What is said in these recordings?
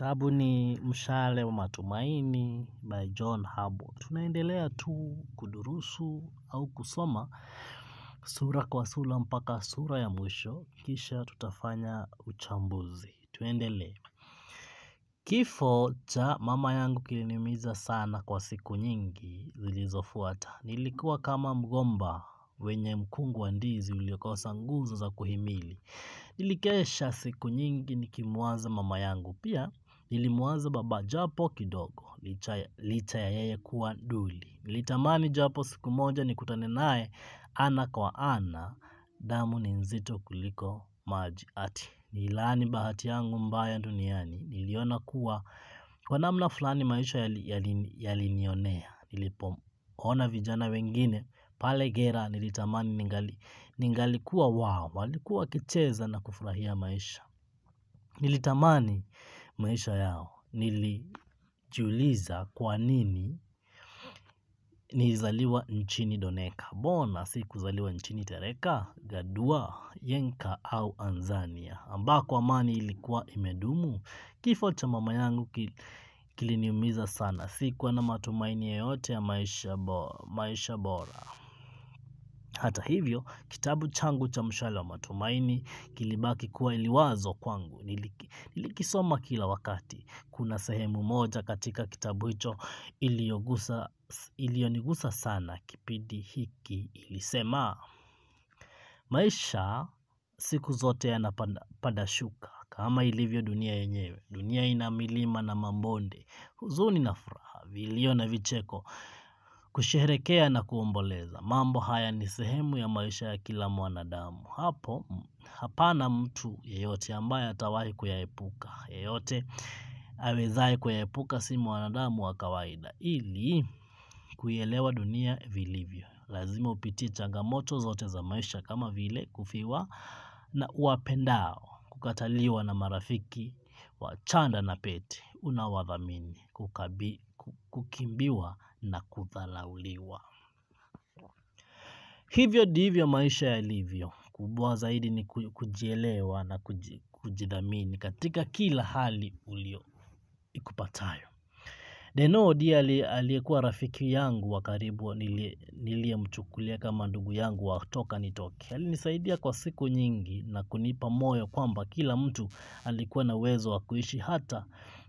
Kitabu ni mshale wa matumaini by John Habwa. Tunaendelea tu kudurusu au kusoma sura kwa sura mpaka sura ya mwisho kisha tutafanya uchambuzi. Tuendelee. Kifo cha mama yangu kiliniumiza sana kwa siku nyingi zilizofuata. Nilikuwa kama mgomba wenye mkungu wa ndizi uliokosa nguzo za kuhimili. Nilikesha siku nyingi nikimwaza mama yangu. Pia Nilimwaza baba japo kidogo, licha ya yeye kuwa duli. Nilitamani japo siku moja nikutane naye ana kwa ana, damu ni nzito kuliko maji. Ati nililaani bahati yangu mbaya duniani. Niliona kuwa kwa namna fulani maisha yalinionea. Nilipoona vijana wengine pale gera nilitamani ningali ningalikuwa wao. Walikuwa wakicheza na kufurahia maisha. Nilitamani maisha yao. Nilijiuliza kwa nini nilizaliwa nchini Doneka. Mbona kuzaliwa nchini Tereka, Gadua, Yenka au anzania Ambako amani ilikuwa imedumu. Kifo cha mama yangu kiliniumiza sana. Sikuwa na matumaini yoyote ya maisha bora. Hata hivyo, kitabu changu cha Mshale wa Matumaini kilibaki kuwa liwazo kwangu. Nilikisoma kila wakati. Kuna sehemu moja katika kitabu hicho iliyogusa iliyonigusa sana. Kipindi hiki ilisema, maisha siku zote yanapanda shuka kama ilivyo dunia yenyewe. Dunia ina milima na mabonde, huzuni na furaha, vilio na vicheko kusherekea na kuomboleza. Mambo haya ni sehemu ya maisha ya kila mwanadamu. Hapo hapana mtu yeyote ambaye atawahi kuyaepuka. Yeyote awezaye kuyaepuka si mwanadamu wa kawaida. Ili kuielewa dunia vilivyo. Lazima upitie changamoto zote za maisha kama vile kufiwa na uwapendao, kukataliwa na marafiki, wa chanda na pete, unawadhamini kukimbiwa na kudhalauliwa. Hivyo ndivyo maisha yalivyo. Kubwa zaidi ni kujielewa na kujidhamini katika kila hali ulio ikupatayo. Deno ndiye aliyekuwa rafiki yangu wa karibu niliyemchukulia kama ndugu yangu wa toka nitoke. Alinisaidia kwa siku nyingi na kunipa moyo kwamba kila mtu alikuwa na uwezo wa kuishi hata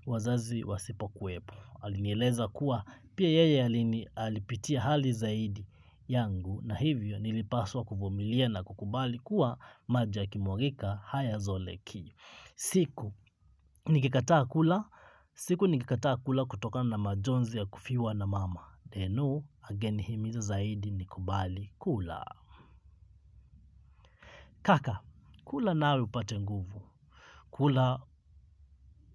wazazi wasipokuwepo. Alinieleza kuwa pia yeye alipitia hali zaidi yangu na hivyo nilipaswa kuvumilia na kukubali kuwa maji yakimwagika hayazoleki. Siku nikikataa kula, siku nikikataa kula kutokana na majonzi ya kufiwa na mama. Denu agenihimiza zaidi nikubali kula. Kaka, kula nawe upate nguvu. Kula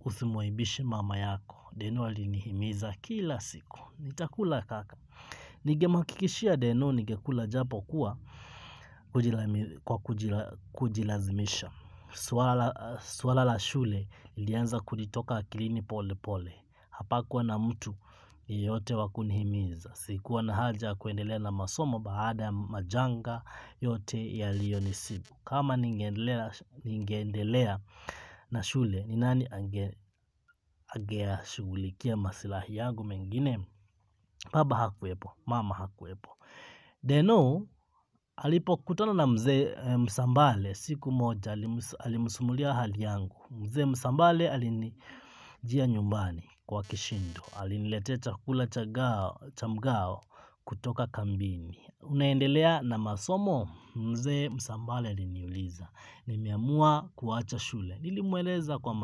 usimwaibishe mama yako, Deno alinihimiza kila siku. Nitakula kaka, ningemhakikishia Deno ningekula japo kuwa kujilami, kwa kujila, kujilazimisha. Swala, la shule lilianza kulitoka akilini polepole. Hapakuwa na mtu yeyote wa kunihimiza. Sikuwa na haja ya kuendelea na masomo baada ya majanga yote yaliyonisibu. Kama ningeendelea, ningeendelea na shule ni nani angeyashughulikia maslahi yangu mengine? Baba hakuwepo, mama hakuwepo. Deno oh, alipokutana na mzee eh, Msambale siku moja alimsumulia hali yangu. Mzee Msambale alinijia nyumbani kwa kishindo. Aliniletea chakula cha mgao kutoka kambini. Unaendelea na masomo mzee msambale aliniuliza. Nimeamua kuacha shule. Nilimweleza kwa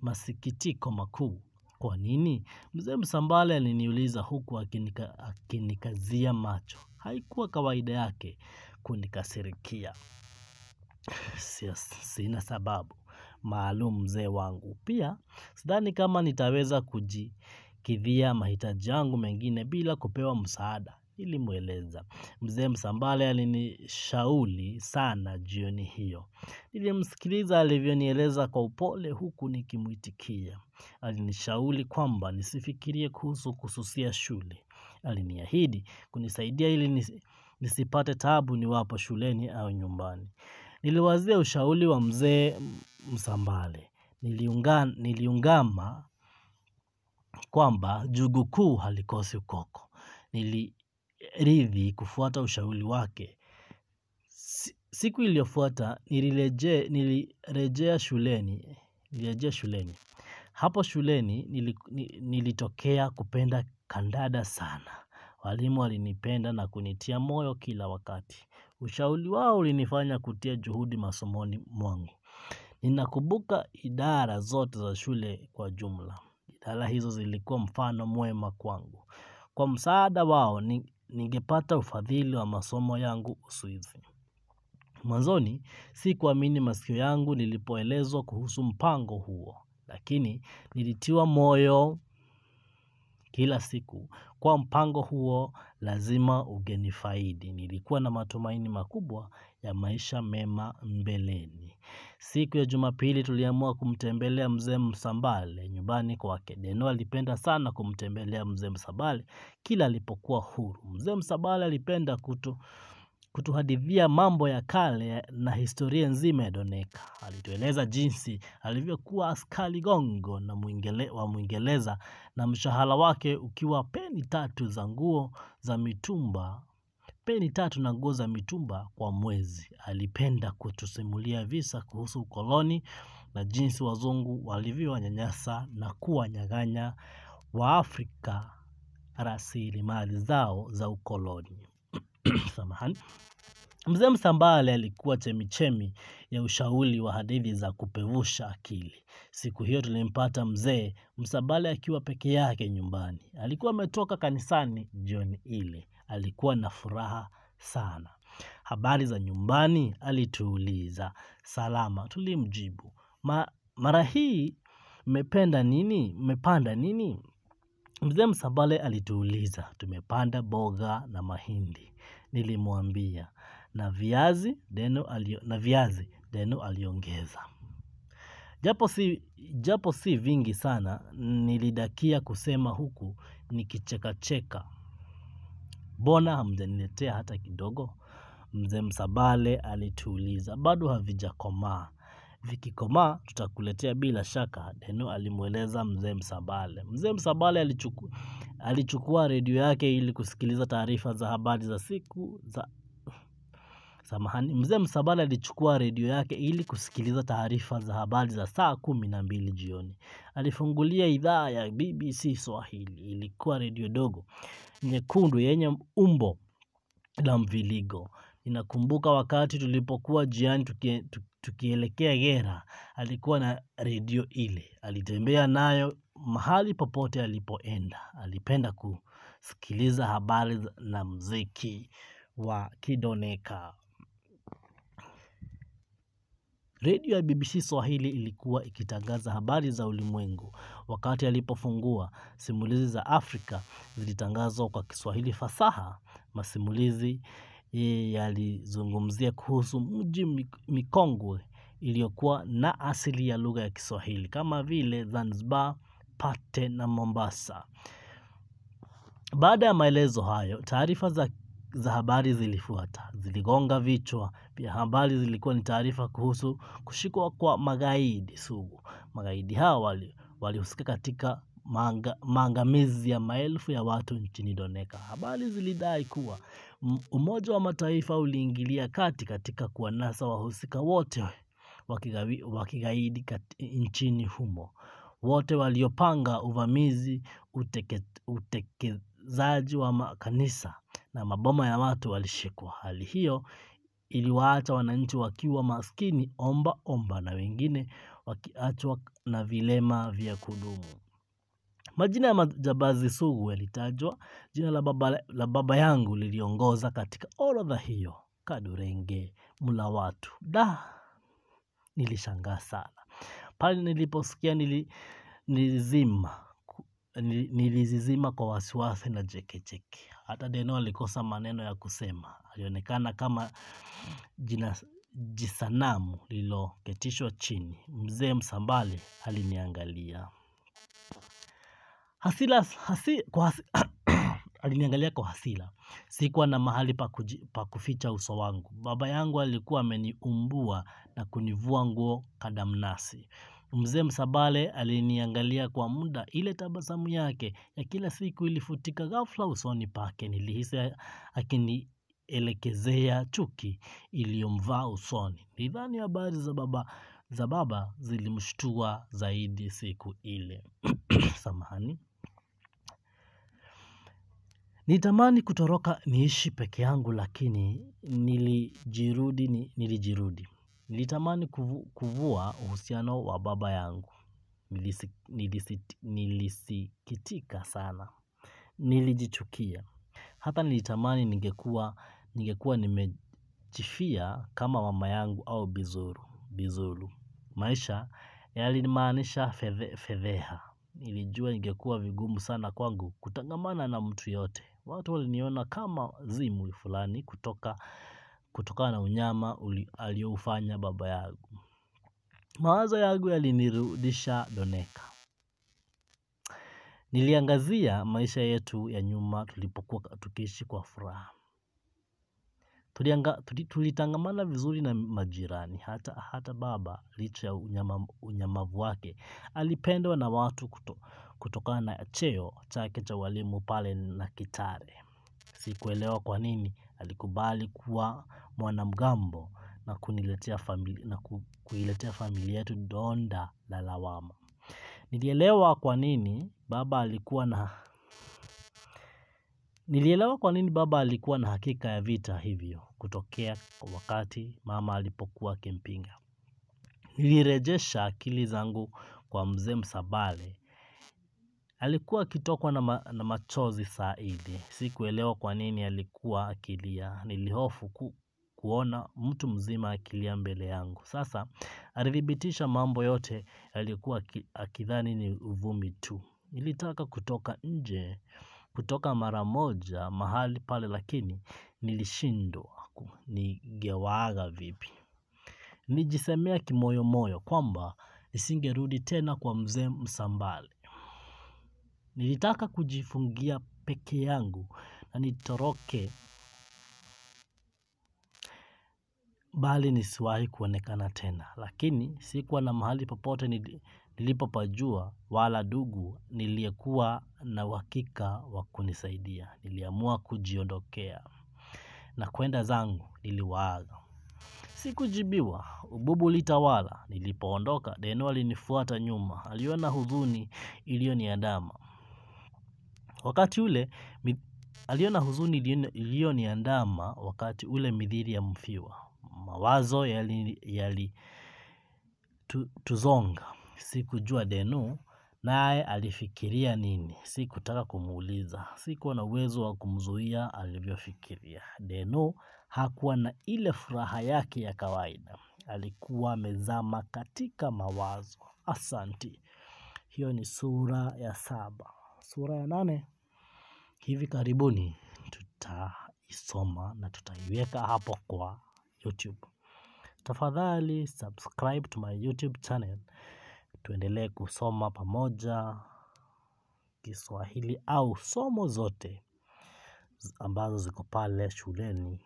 masikitiko makuu. Kwa nini? Mzee msambale aliniuliza huku akinikazia macho. Haikuwa kawaida yake kunikasirikia. Sina sababu. Maalum mzee wangu. Pia, sidhani kama nitaweza kuji kukidhia mahitaji yangu mengine bila kupewa msaada nilimweleza. Mzee Msambale alinishauli sana jioni hiyo. Nilimsikiliza alivyonieleza kwa upole huku nikimwitikia alinishauli kwamba nisifikirie kuhusu kususia shule. Aliniahidi kunisaidia ili nisipate tabu niwapo shuleni au nyumbani. Niliwazia ushauli wa mzee Msambale. Niliungama kwamba jugu kuu halikosi ukoko. Niliridhi kufuata ushauri wake. Siku iliyofuata nilirejea shuleni. Nilirejea shuleni. Hapo shuleni nilitokea kupenda kandada sana. Walimu walinipenda na kunitia moyo kila wakati. Ushauri wao ulinifanya kutia juhudi masomoni mwangu. Ninakumbuka idara zote za shule kwa jumla. Tala hizo zilikuwa mfano mwema kwangu. Kwa msaada wao, ningepata ufadhili wa masomo yangu Uswizi. Mwanzoni, sikuamini masikio yangu nilipoelezwa kuhusu mpango huo, lakini nilitiwa moyo kila siku kwa mpango huo lazima ungenifaidi. Nilikuwa na matumaini makubwa ya maisha mema mbeleni. Siku ya Jumapili tuliamua kumtembelea mzee Msambale nyumbani kwake. Deno alipenda sana kumtembelea mzee Msambale kila alipokuwa huru. Mzee Msambale alipenda kutu, kutuhadithia mambo ya kale na historia nzima ya Doneka. Alitueleza jinsi alivyokuwa askari gongo na mwingele, wa Mwingereza na mshahara wake ukiwa peni tatu za nguo za mitumba Peni tatu na nguo za mitumba kwa mwezi. Alipenda kutusimulia visa kuhusu ukoloni na jinsi wazungu walivyowanyanyasa na kuwanyang'anya Waafrika rasilimali zao za ukoloni. Samahani. Mzee Msambale alikuwa chemichemi ya ushauri wa hadithi za kupevusha akili. Siku hiyo tulimpata mzee Msambale akiwa peke yake nyumbani. Alikuwa ametoka kanisani jioni ile. Alikuwa na furaha sana. Habari za nyumbani? Alituuliza. Salama. Tulimjibu. Mara hii mmependa nini? Mmepanda nini? Mzee Msabale alituuliza. Tumepanda mboga na mahindi. Nilimwambia. Na viazi na viazi Deno aliongeza. Japo si vingi sana nilidakia kusema huku nikichekacheka cheka mbona hamjaniletea hata kidogo? Mzee Msabale alituuliza. Bado havijakomaa, vikikomaa tutakuletea bila shaka, Deno alimweleza mzee Msabale. Mzee Msabale alichuku, alichukua redio yake ili kusikiliza taarifa za habari za siku za Samahani, mzee Msabala alichukua redio yake ili kusikiliza taarifa za habari za saa kumi na mbili jioni. Alifungulia idhaa ya BBC Swahili. Ilikuwa redio dogo nyekundu yenye umbo la mviligo. inakumbuka wakati tulipokuwa jiani tukie, tukielekea Gera, alikuwa na redio ile. Alitembea nayo mahali popote alipoenda. Alipenda kusikiliza habari na mziki wa Kidoneka. Redio ya BBC Swahili ilikuwa ikitangaza habari za ulimwengu. Wakati alipofungua, simulizi za Afrika zilitangazwa kwa Kiswahili fasaha. Masimulizi e, yalizungumzia kuhusu mji mikongwe iliyokuwa na asili ya lugha ya Kiswahili kama vile Zanzibar, Pate na Mombasa. Baada ya maelezo hayo, taarifa za za habari zilifuata, ziligonga vichwa vya habari zilikuwa ni taarifa kuhusu kushikwa kwa magaidi sugu. Magaidi hao walihusika katika maangamizi ya maelfu ya watu nchini Doneka. Habari zilidai kuwa Umoja wa Mataifa uliingilia kati katika kuwanasa wahusika wote wa kigaidi nchini humo, wote waliopanga uvamizi, utekezaji wa makanisa na maboma ya watu walishikwa. Hali hiyo iliwaacha wananchi wakiwa maskini omba omba na wengine wakiachwa na vilema vya kudumu. Majina ya majambazi sugu yalitajwa. Jina la baba, la baba yangu liliongoza katika orodha hiyo. Kadurenge mla watu da, nilishangaa sana pale niliposikia nili, nilizima nilizizima kwa wasiwasi na jekejeke. Hata Deno alikosa maneno ya kusema, alionekana kama jina, jisanamu lililoketishwa chini. Mzee Msambale aliniangalia hasila, hasi, kwa hasi, aliniangalia kwa hasira. Sikuwa na mahali pa, kuji, pa kuficha uso wangu. Baba yangu alikuwa ameniumbua na kunivua nguo kadamnasi. Mzee Msabale aliniangalia kwa muda, ile tabasamu yake ya kila siku ilifutika ghafla usoni pake. Nilihisi akinielekezea chuki iliyomvaa usoni. Nidhani habari za baba za baba zilimshtua zaidi siku ile. Samahani. Nitamani kutoroka niishi peke yangu lakini nilijirudi nilijirudi. Nilitamani kuvua uhusiano wa baba yangu. Nilisikitika sana. Nilijichukia. Hata nilitamani ningekuwa nimejifia kama mama yangu au bizuru Maisha yalinimaanisha fedheha. Nilijua ingekuwa vigumu sana kwangu kutangamana na mtu yote Watu waliniona kama zimu fulani kutoka kutokana na unyama aliyoufanya baba yangu. Mawazo yangu yalinirudisha Doneka. Niliangazia maisha yetu ya nyuma tulipokuwa tukiishi kwa furaha. Tulitangamana vizuri na majirani hata hata baba licha ya unyama unyamavu wake alipendwa na watu kutokana na cheo chake cha ualimu pale na kitare Sikuelewa kwa nini alikubali kuwa mwanamgambo na kuniletea famili, na kuiletea familia yetu donda la lawama. Nilielewa kwa nini baba alikuwa na Nilielewa kwa nini baba alikuwa na hakika ya vita hivyo kutokea wakati mama alipokuwa akimpinga. Nilirejesha akili zangu kwa mzee Msabale Alikuwa akitokwa na, ma na machozi Saidi. Sikuelewa kwa nini alikuwa akilia. Nilihofu ku kuona mtu mzima akilia mbele yangu. Sasa alithibitisha mambo yote alikuwa akidhani ni uvumi tu. Nilitaka kutoka nje, kutoka mara moja mahali pale lakini nilishindwa. nigewaaga vipi? Nijisemea kimoyomoyo kwamba nisingerudi tena kwa mzee Msambale. Nilitaka kujifungia peke yangu na nitoroke bali nisiwahi kuonekana tena. Lakini sikuwa na mahali popote nilipopajua wala dugu niliyekuwa na uhakika wa kunisaidia. Niliamua kujiondokea na kwenda zangu niliwaaga. Sikujibiwa, ububu ulitawala, nilipoondoka, deno alinifuata nyuma, aliona huzuni iliyoniandama. Wakati ule aliona huzuni iliyoniandama wakati ule midhiri ya mfiwa. Mawazo yalituzonga. Sikujua Denu naye alifikiria nini. Sikutaka kumuuliza. Sikuwa na uwezo wa kumzuia alivyofikiria. Denu hakuwa na ile furaha yake ya kawaida. Alikuwa amezama katika mawazo. Asanti. Hiyo ni sura ya saba. Sura ya nane hivi karibuni tutaisoma na tutaiweka hapo kwa YouTube. Tafadhali subscribe to my YouTube channel, tuendelee kusoma pamoja Kiswahili au somo zote ambazo ziko pale shuleni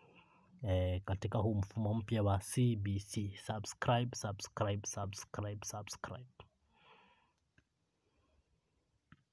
e, katika huu mfumo mpya wa CBC. Subscribe, subscribe, subscribe, subscribe.